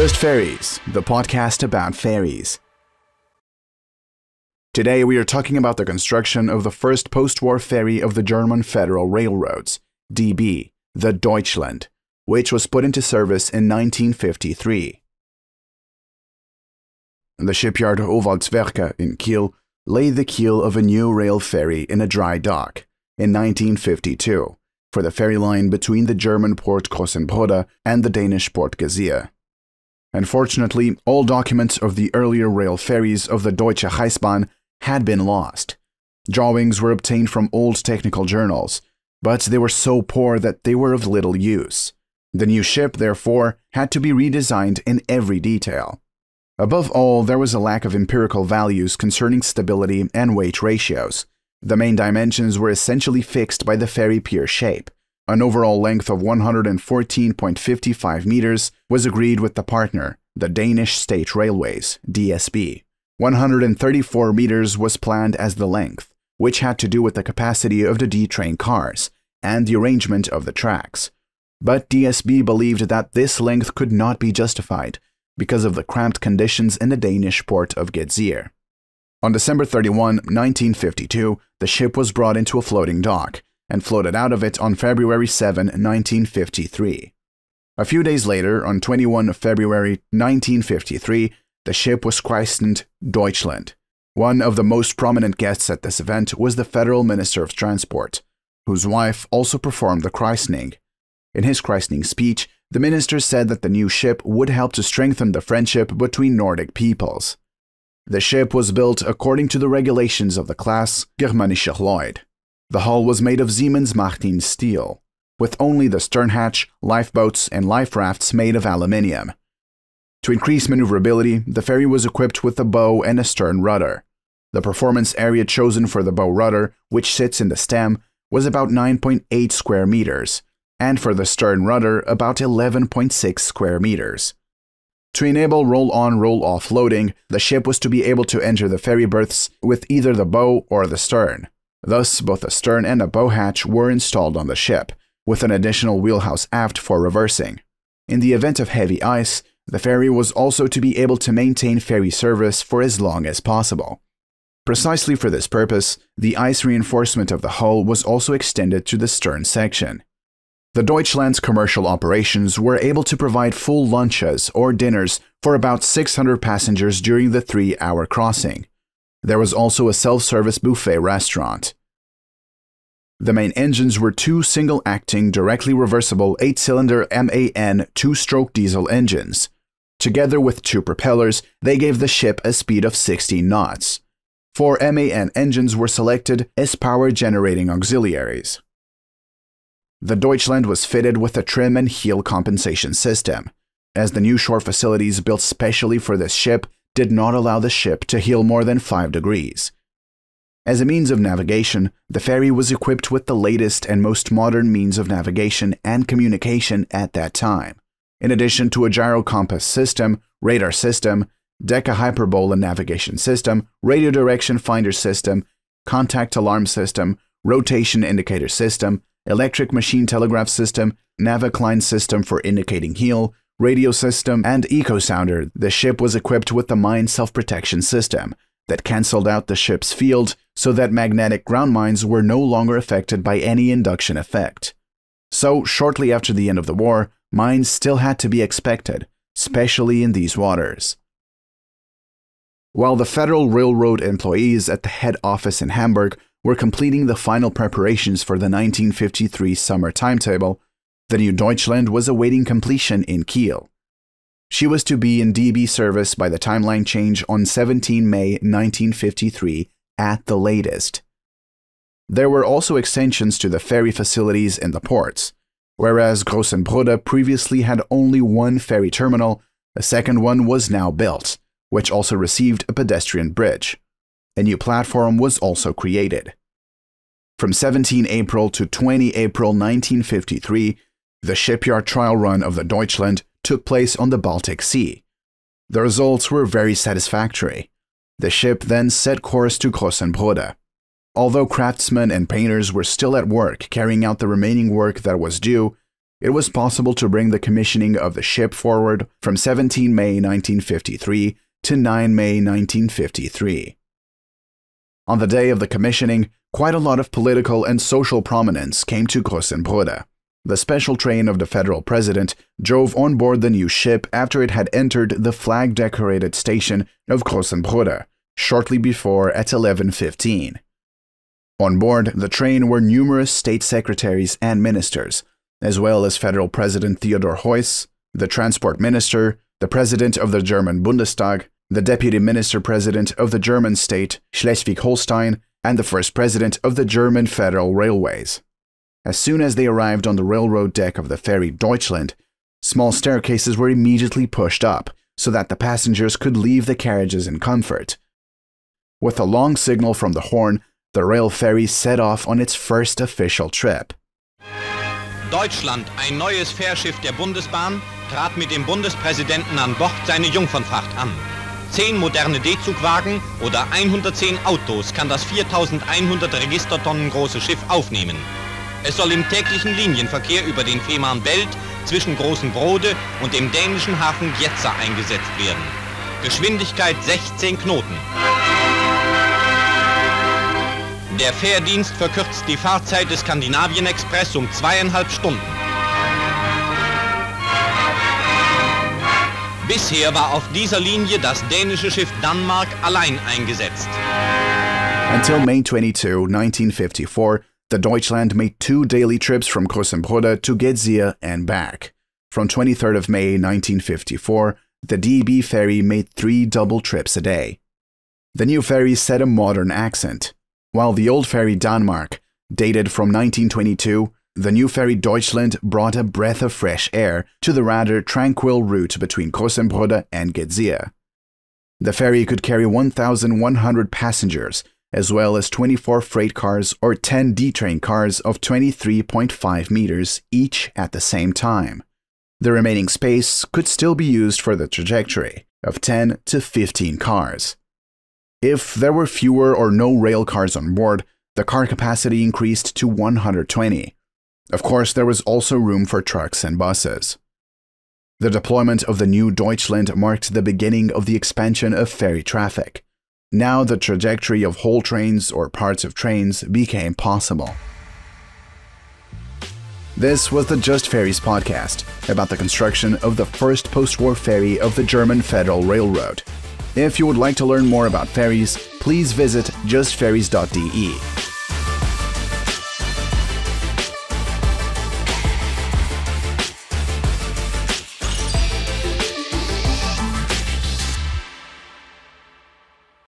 Just Fairies, the podcast about fairies. Today we are talking about the construction of the first post-war ferry of the German Federal Railroads, DB, the Deutschland, which was put into service in 1953. The shipyard Howaldswerke in Kiel laid the keel of a new rail ferry in a dry dock in 1952 for the ferry line between the German port Kosenboda and the Danish port Gazia. Unfortunately, all documents of the earlier rail ferries of the Deutsche Reichsbahn had been lost. Drawings were obtained from old technical journals, but they were so poor that they were of little use. The new ship, therefore, had to be redesigned in every detail. Above all, there was a lack of empirical values concerning stability and weight ratios. The main dimensions were essentially fixed by the ferry pier shape, an overall length of 114.55 meters was agreed with the partner, the Danish State Railways, DSB. 134 meters was planned as the length, which had to do with the capacity of the D train cars and the arrangement of the tracks. But DSB believed that this length could not be justified because of the cramped conditions in the Danish port of Gedzir. On December 31, 1952, the ship was brought into a floating dock and floated out of it on February 7, 1953. A few days later, on 21 February 1953, the ship was christened Deutschland. One of the most prominent guests at this event was the Federal Minister of Transport, whose wife also performed the christening. In his christening speech, the minister said that the new ship would help to strengthen the friendship between Nordic peoples. The ship was built according to the regulations of the class Germanischer Lloyd. The hull was made of Siemens Martin steel, with only the stern hatch, lifeboats, and life rafts made of aluminium. To increase maneuverability, the ferry was equipped with a bow and a stern rudder. The performance area chosen for the bow rudder, which sits in the stem, was about 9.8 square meters, and for the stern rudder, about 11.6 square meters. To enable roll on roll off loading, the ship was to be able to enter the ferry berths with either the bow or the stern. Thus, both a stern and a bow hatch were installed on the ship, with an additional wheelhouse aft for reversing. In the event of heavy ice, the ferry was also to be able to maintain ferry service for as long as possible. Precisely for this purpose, the ice reinforcement of the hull was also extended to the stern section. The Deutschland's commercial operations were able to provide full lunches or dinners for about 600 passengers during the three-hour crossing, there was also a self service buffet restaurant. The main engines were two single acting, directly reversible 8 cylinder MAN two stroke diesel engines. Together with two propellers, they gave the ship a speed of 16 knots. Four MAN engines were selected as power generating auxiliaries. The Deutschland was fitted with a trim and heel compensation system. As the new shore facilities built specially for this ship did not allow the ship to heel more than 5 degrees. As a means of navigation, the ferry was equipped with the latest and most modern means of navigation and communication at that time, in addition to a gyro compass system, radar system, Deca hyperbola navigation system, radio direction finder system, contact alarm system, rotation indicator system, electric machine telegraph system, navicline system for indicating heel, radio system, and eco sounder, the ship was equipped with the mine self-protection system that cancelled out the ship's field so that magnetic ground mines were no longer affected by any induction effect. So, shortly after the end of the war, mines still had to be expected, especially in these waters. While the Federal Railroad employees at the head office in Hamburg were completing the final preparations for the 1953 summer timetable, the New Deutschland was awaiting completion in Kiel. She was to be in DB service by the timeline change on 17 May 1953 at the latest. There were also extensions to the ferry facilities in the ports. Whereas Grossenbrode previously had only one ferry terminal, a second one was now built, which also received a pedestrian bridge. A new platform was also created. From 17 April to 20 April 1953, the shipyard trial run of the Deutschland took place on the Baltic Sea. The results were very satisfactory. The ship then set course to Grossenbrode. Although craftsmen and painters were still at work carrying out the remaining work that was due, it was possible to bring the commissioning of the ship forward from 17 May 1953 to 9 May 1953. On the day of the commissioning, quite a lot of political and social prominence came to Grossenbrode. The special train of the federal president drove on board the new ship after it had entered the flag-decorated station of Grossenbrunn shortly before at 11.15. On board the train were numerous state secretaries and ministers, as well as federal President Theodor Heuss, the transport minister, the president of the German Bundestag, the deputy minister-president of the German state Schleswig-Holstein, and the first president of the German Federal Railways. As soon as they arrived on the railroad deck of the ferry Deutschland, small staircases were immediately pushed up so that the passengers could leave the carriages in comfort. With a long signal from the horn, the rail ferry set off on its first official trip. Deutschland, ein neues Fährschiff der Bundesbahn, trat mit dem Bundespräsidenten an Bord seine Jungfernfahrt an. Zehn moderne D-Zugwagen oder 110 Autos kann das 4100 Registertonnen große Schiff aufnehmen. Es soll im täglichen Linienverkehr über den Fehmarnbelt zwischen Großenbrode und dem dänischen Hafen Jetzer eingesetzt werden. Geschwindigkeit 16 Knoten. Der Fährdienst verkürzt die Fahrzeit des Skandinavien Express um zweieinhalb Stunden. Bisher war auf dieser Linie das dänische Schiff Danmark allein eingesetzt. Until May 22, 1954, The Deutschland made two daily trips from Kosenbrode to Gedzia and back. From 23rd of May 1954, the DB ferry made three double trips a day. The new ferry set a modern accent. While the old ferry Denmark, dated from 1922, the new ferry Deutschland brought a breath of fresh air to the rather tranquil route between Kosenbrode and Gedzia. The ferry could carry 1,100 passengers, as well as 24 freight cars or 10 D train cars of 23.5 meters each at the same time. The remaining space could still be used for the trajectory of 10 to 15 cars. If there were fewer or no rail cars on board, the car capacity increased to 120. Of course, there was also room for trucks and buses. The deployment of the new Deutschland marked the beginning of the expansion of ferry traffic. Now the trajectory of whole trains or parts of trains became possible. This was the Just Ferries podcast about the construction of the first post-war ferry of the German Federal Railroad. If you would like to learn more about ferries, please visit justferries.de.